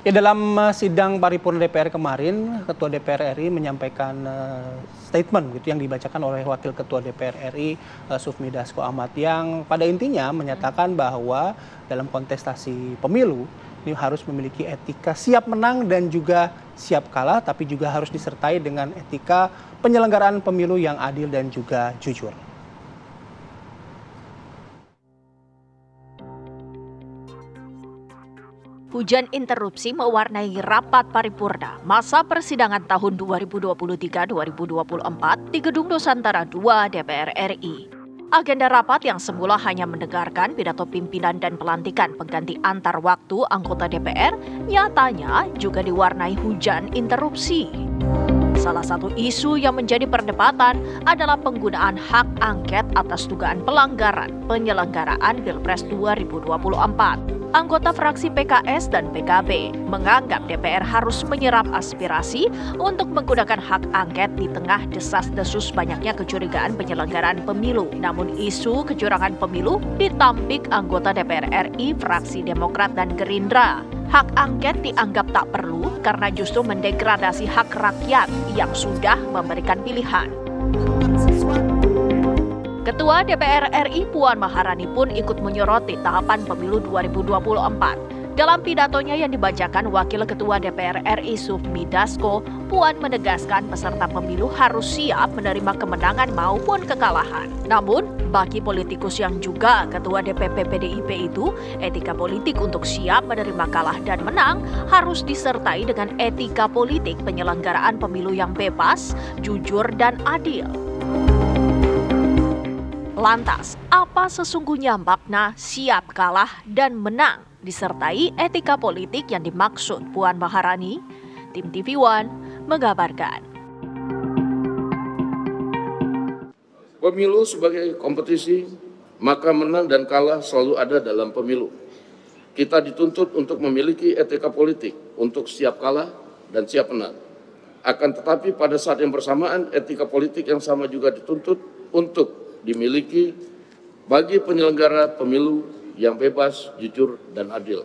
Ya dalam eh, sidang paripurna DPR kemarin, Ketua DPR RI menyampaikan uh, statement gitu yang dibacakan oleh Wakil Ketua DPR RI uh, eh, Sufmi Dasko Ahmad yang pada intinya menyatakan bahwa dalam kontestasi pemilu ini harus memiliki etika siap menang dan juga siap kalah tapi juga harus disertai dengan etika penyelenggaraan pemilu yang adil dan juga jujur. Hujan interupsi mewarnai rapat paripurna masa persidangan tahun 2023-2024 di Gedung Nusantara II DPR RI. Agenda rapat yang semula hanya mendengarkan pidato pimpinan dan pelantikan pengganti antar waktu anggota DPR, nyatanya juga diwarnai hujan interupsi. Salah satu isu yang menjadi perdebatan adalah penggunaan hak angket atas dugaan pelanggaran penyelenggaraan Pilpres 2024. Anggota fraksi PKS dan PKB menganggap DPR harus menyerap aspirasi untuk menggunakan hak angket di tengah desas-desus banyaknya kecurigaan penyelenggaraan pemilu. Namun isu kecurangan pemilu ditampik anggota DPR RI fraksi Demokrat dan Gerindra. Hak angket dianggap tak perlu karena justru mendegradasi hak rakyat yang sudah memberikan pilihan. Ketua DPR RI Puan Maharani pun ikut menyoroti tahapan pemilu 2024. Dalam pidatonya yang dibacakan Wakil Ketua DPR RI Sufmi Dasko, Puan menegaskan peserta pemilu harus siap menerima kemenangan maupun kekalahan. Namun, bagi politikus yang juga Ketua DPP PDIP itu, etika politik untuk siap menerima kalah dan menang harus disertai dengan etika politik penyelenggaraan pemilu yang bebas, jujur, dan adil. Lantas, apa sesungguhnya makna siap kalah dan menang? disertai etika politik yang dimaksud Puan Maharani, tim TV One menggambarkan. Pemilu sebagai kompetisi, maka menang dan kalah selalu ada dalam pemilu. Kita dituntut untuk memiliki etika politik untuk siap kalah dan siap menang. Akan tetapi pada saat yang bersamaan etika politik yang sama juga dituntut untuk dimiliki bagi penyelenggara pemilu yang bebas, jujur, dan adil.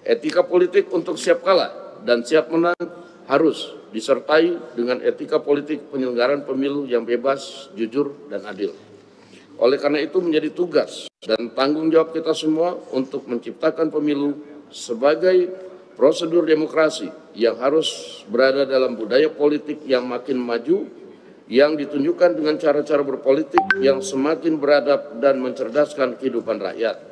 Etika politik untuk siap kalah dan siap menang harus disertai dengan etika politik penyelenggaraan pemilu yang bebas, jujur, dan adil. Oleh karena itu menjadi tugas dan tanggung jawab kita semua untuk menciptakan pemilu sebagai prosedur demokrasi yang harus berada dalam budaya politik yang makin maju, yang ditunjukkan dengan cara-cara berpolitik yang semakin beradab dan mencerdaskan kehidupan rakyat.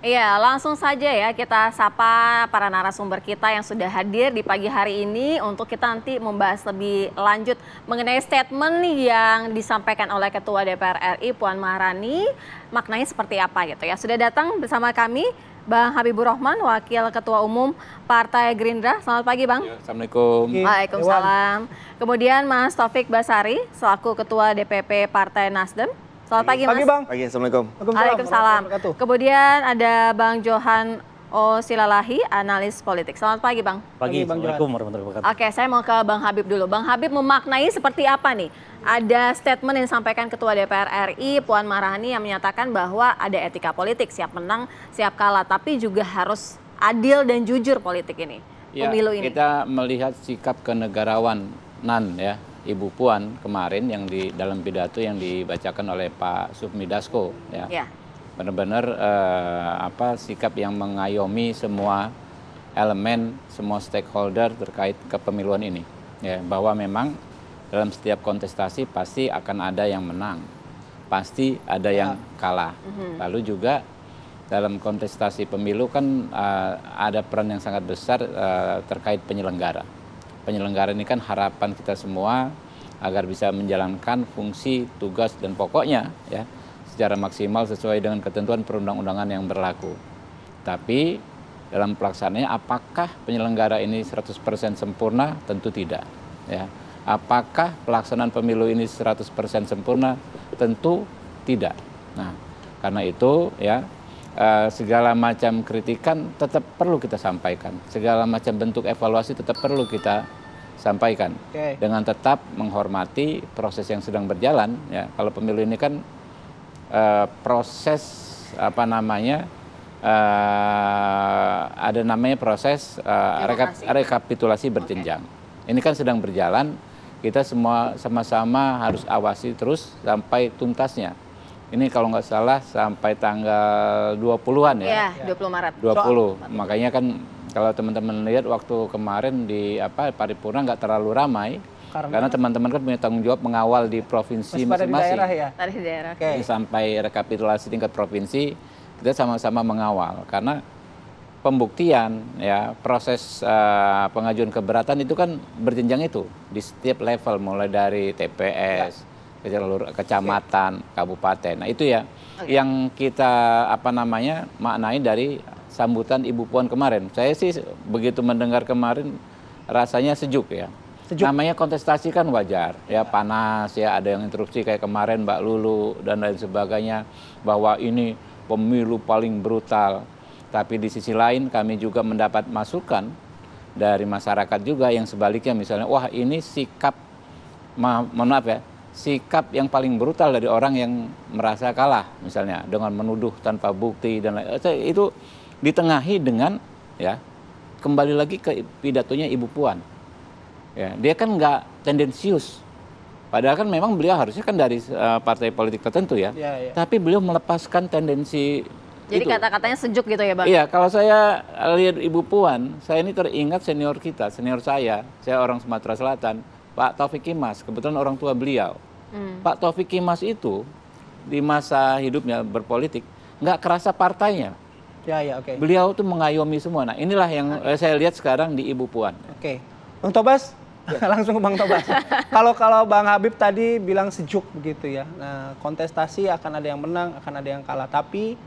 Iya, langsung saja ya kita sapa para narasumber kita yang sudah hadir di pagi hari ini untuk kita nanti membahas lebih lanjut mengenai statement yang disampaikan oleh Ketua DPR RI Puan Maharani maknanya seperti apa gitu ya. Sudah datang bersama kami Bang Habibur Rahman, Wakil Ketua Umum Partai Gerindra. Selamat pagi, Bang. Ya, Assalamualaikum. Waalaikumsalam. Kemudian Mas Taufik Basari, selaku Ketua DPP Partai Nasdem. Selamat pagi, Mas. Bang. Pagi, Assalamualaikum. Waalaikumsalam. Kemudian ada Bang Johan O Silalahi, analis politik. Selamat pagi, Bang. Pagi, Bang Assalamualaikum warahmatullahi wabarakatuh. Oke, saya mau ke Bang Habib dulu. Bang Habib memaknai seperti apa nih? Ada statement yang disampaikan Ketua DPR RI Puan Maharani yang menyatakan bahwa ada etika politik, siap menang, siap kalah, tapi juga harus adil dan jujur politik ini. Ya, pemilu ini. Kita melihat sikap kenegarawanan ya Ibu Puan kemarin yang di dalam pidato yang dibacakan oleh Pak Sufmi Dasko ya. ya. Benar-benar eh, apa sikap yang mengayomi semua elemen, semua stakeholder terkait kepemiluan ini. Ya, bahwa memang dalam setiap kontestasi pasti akan ada yang menang. Pasti ada yang kalah. Mhm. Lalu juga dalam kontestasi pemilu kan uh, ada peran yang sangat besar uh, terkait penyelenggara penyelenggara ini kan harapan kita semua agar bisa menjalankan fungsi, tugas dan pokoknya ya secara maksimal sesuai dengan ketentuan perundang-undangan yang berlaku. Tapi dalam pelaksanaannya apakah penyelenggara ini 100% sempurna? Tentu tidak ya. Apakah pelaksanaan pemilu ini 100% sempurna? Tentu tidak. Nah, karena itu ya uh, segala macam kritikan tetap perlu kita sampaikan, segala macam bentuk evaluasi tetap perlu kita sampaikan okay. dengan tetap menghormati proses yang sedang berjalan. Ya, kalau pemilu ini kan uh, proses apa namanya uh, ada namanya proses uh, rekap, rekapitulasi berjenjang. Okay. Ini kan sedang berjalan, kita semua sama-sama harus awasi terus sampai tuntasnya. Ini kalau nggak salah sampai tanggal 20-an ya. Iya, 20 Maret. 20. Soal. Makanya kan kalau teman-teman lihat waktu kemarin di apa paripurna nggak terlalu ramai karena, teman-teman kan punya tanggung jawab mengawal di provinsi masing-masing. Dari daerah ya. Dari daerah. Okay. sampai rekapitulasi tingkat provinsi kita sama-sama mengawal karena pembuktian ya proses uh, pengajuan keberatan itu kan berjenjang itu di setiap level mulai dari TPS, ya ke jalur kecamatan, kabupaten. Nah, itu ya okay. Oh, iya. yang kita apa namanya maknai dari sambutan Ibu Puan kemarin. Saya sih begitu mendengar kemarin rasanya sejuk ya. Sejuk. Namanya kontestasi kan wajar, ya iya. panas ya ada yang instruksi kayak kemarin Mbak Lulu dan lain sebagainya bahwa ini pemilu paling brutal. Tapi di sisi lain kami juga mendapat masukan dari masyarakat juga yang sebaliknya misalnya wah ini sikap ma mohon maaf ya sikap yang paling brutal dari orang yang merasa kalah misalnya dengan menuduh tanpa bukti dan lain eh, itu ditengahi dengan ya kembali lagi ke pidatonya Ibu Puan ya dia kan nggak tendensius padahal kan memang beliau harusnya kan dari uh, partai politik tertentu ya, ya, ya tapi beliau melepaskan tendensi jadi kata-katanya sejuk gitu ya bang? Iya, kalau saya lihat Ibu Puan, saya ini teringat senior kita, senior saya, saya orang Sumatera Selatan, Pak Taufik Kimas, kebetulan orang tua beliau. Hmm. Pak Taufik Kimas itu di masa hidupnya berpolitik nggak kerasa partainya. Ya ya oke. Okay. Beliau tuh mengayomi semua. Nah inilah yang okay. saya lihat sekarang di Ibu Puan. Oke, okay. Bang Tobas ya. langsung ke Bang Tobas. kalau kalau Bang Habib tadi bilang sejuk begitu ya. Nah kontestasi akan ada yang menang, akan ada yang kalah. Tapi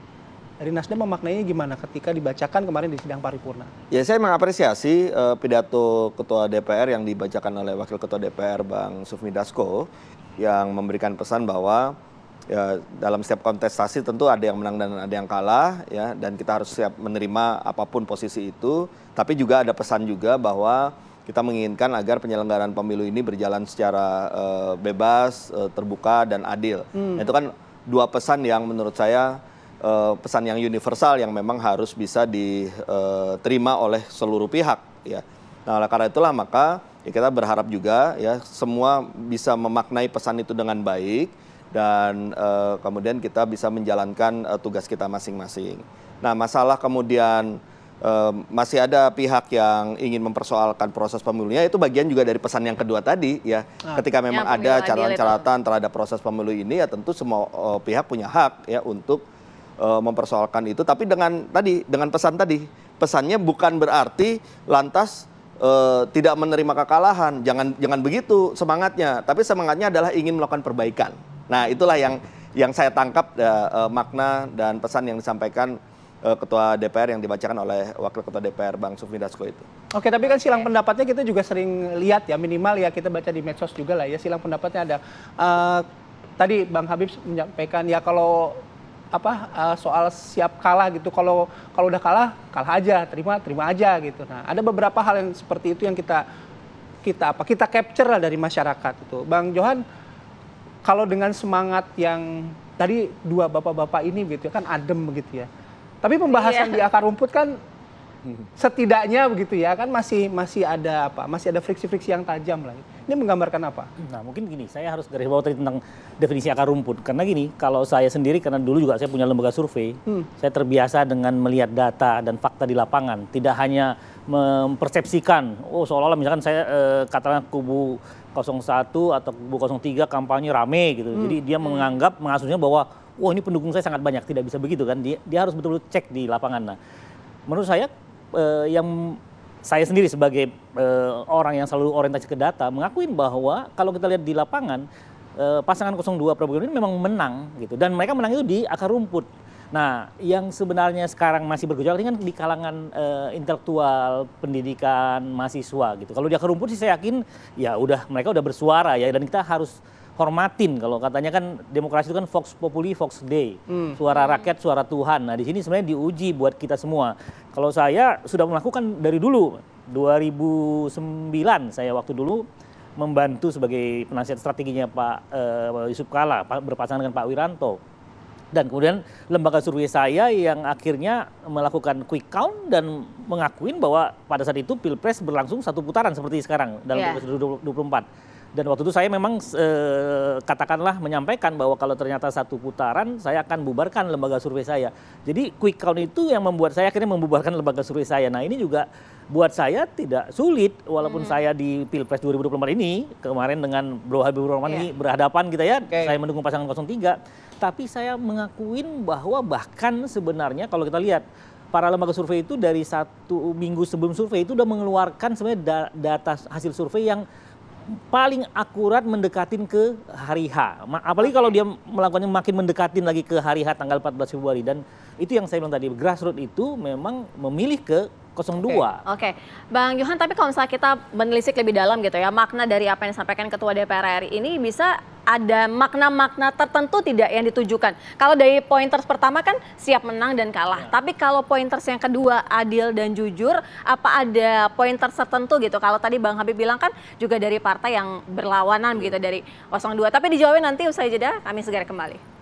dari Nasdem memaknainya gimana ketika dibacakan kemarin di sidang paripurna? Ya saya mengapresiasi uh, pidato Ketua DPR yang dibacakan oleh Wakil Ketua DPR Bang Sufmi Dasko yang memberikan pesan bahwa ya, dalam setiap kontestasi tentu ada yang menang dan ada yang kalah ya dan kita harus siap menerima apapun posisi itu tapi juga ada pesan juga bahwa kita menginginkan agar penyelenggaraan pemilu ini berjalan secara uh, bebas, uh, terbuka dan adil. Hmm. Nah, itu kan dua pesan yang menurut saya uh, pesan yang universal yang memang harus bisa diterima eh, oleh seluruh pihak ya. Nah, oleh karena itulah maka ya kita berharap juga ya semua bisa memaknai pesan itu dengan baik dan uh, kemudian kita bisa menjalankan uh, tugas kita masing-masing. Nah, masalah kemudian uh, masih ada pihak yang ingin mempersoalkan proses pemilunya itu bagian juga dari pesan yang kedua tadi ya. Nah, Ketika memang ada catatan-catatan terhadap proses pemilu ini ya tentu semua uh, pihak punya hak ya untuk uh, mempersoalkan itu tapi dengan tadi dengan pesan tadi pesannya bukan berarti lantas uh, tidak menerima kekalahan jangan jangan begitu semangatnya tapi semangatnya adalah ingin melakukan perbaikan nah itulah yang yang saya tangkap uh, uh, makna dan pesan yang disampaikan ketua DPR yang dibacakan oleh wakil ketua DPR Bang Sufmi Dasko itu. Oke, tapi kan silang pendapatnya kita juga sering lihat ya minimal ya kita baca di medsos juga lah ya silang pendapatnya ada. Uh, tadi Bang Habib menyampaikan ya kalau apa uh, soal siap kalah gitu. Kalau kalau udah kalah, kalah aja, terima terima aja gitu. Nah, ada beberapa hal yang seperti itu yang kita kita apa? Kita capture lah dari masyarakat itu. Bang Johan kalau dengan semangat yang tadi dua bapak-bapak ini gitu ya, kan adem begitu ya. Tapi pembahasan iya. di akar rumput kan setidaknya begitu ya kan masih masih ada apa masih ada friksi-friksi yang tajam lah ini menggambarkan apa nah mungkin gini saya harus garis bawah tadi tentang definisi akar rumput karena gini kalau saya sendiri karena dulu juga saya punya lembaga survei hmm. saya terbiasa dengan melihat data dan fakta di lapangan tidak hanya mempersepsikan oh seolah-olah misalkan saya eh, katakan kubu 01 atau kubu 03 kampanye rame gitu hmm. jadi dia menganggap mengasumsinya bahwa wah oh, ini pendukung saya sangat banyak tidak bisa begitu kan dia, dia harus betul-betul cek di lapangan nah menurut saya uh, yang saya sendiri sebagai uh, orang yang selalu orientasi ke data mengakuin bahwa kalau kita lihat di lapangan uh, pasangan 02 Prabowo ini memang menang gitu dan mereka menang itu di akar rumput. Nah, yang sebenarnya sekarang masih bergejolak ini kan di kalangan uh, intelektual, pendidikan, mahasiswa gitu. Kalau di akar rumput sih saya yakin ya udah mereka udah bersuara ya dan kita harus hormatin kalau katanya kan demokrasi itu kan vox populi vox dei hmm. suara rakyat suara Tuhan nah di sini sebenarnya diuji buat kita semua kalau saya sudah melakukan dari dulu 2009 saya waktu dulu membantu sebagai penasihat strateginya Pak uh, Yusuf Kala berpasangan dengan Pak Wiranto dan kemudian lembaga survei saya yang akhirnya melakukan quick count dan mengakuin bahwa pada saat itu pilpres berlangsung satu putaran seperti sekarang dalam yeah. Iya. 2024 dan waktu itu saya memang e, katakanlah menyampaikan bahwa kalau ternyata satu putaran saya akan bubarkan lembaga survei saya. Jadi quick count itu yang membuat saya akhirnya membubarkan lembaga survei saya. Nah ini juga buat saya tidak sulit walaupun hmm. saya di Pilpres 2024 ini kemarin dengan Bro Habibur Rahman yeah. ini iya. berhadapan kita gitu ya. Okay. Saya mendukung pasangan 03 tapi saya mengakuin bahwa bahkan sebenarnya kalau kita lihat para lembaga survei itu dari satu minggu sebelum survei itu sudah mengeluarkan sebenarnya data hasil survei yang paling akurat mendekatin ke hari H. Apalagi kalau dia melakukannya makin mendekatin lagi ke hari H tanggal 14 Februari dan itu yang saya bilang tadi grassroots itu memang memilih ke 02. Oke, okay. okay. Bang Johan, tapi kalau misalnya kita menelisik lebih dalam gitu ya, makna dari apa yang disampaikan Ketua DPR RI ini bisa ada makna-makna tertentu tidak yang ditujukan. Kalau dari pointers pertama kan siap menang dan kalah. Ya. Tapi kalau pointers yang kedua adil dan jujur, apa ada pointers tertentu gitu? Kalau tadi Bang Habib bilang kan juga dari partai yang berlawanan ya. gitu dari 02. Tapi dijawabin nanti usai jeda kami segera kembali.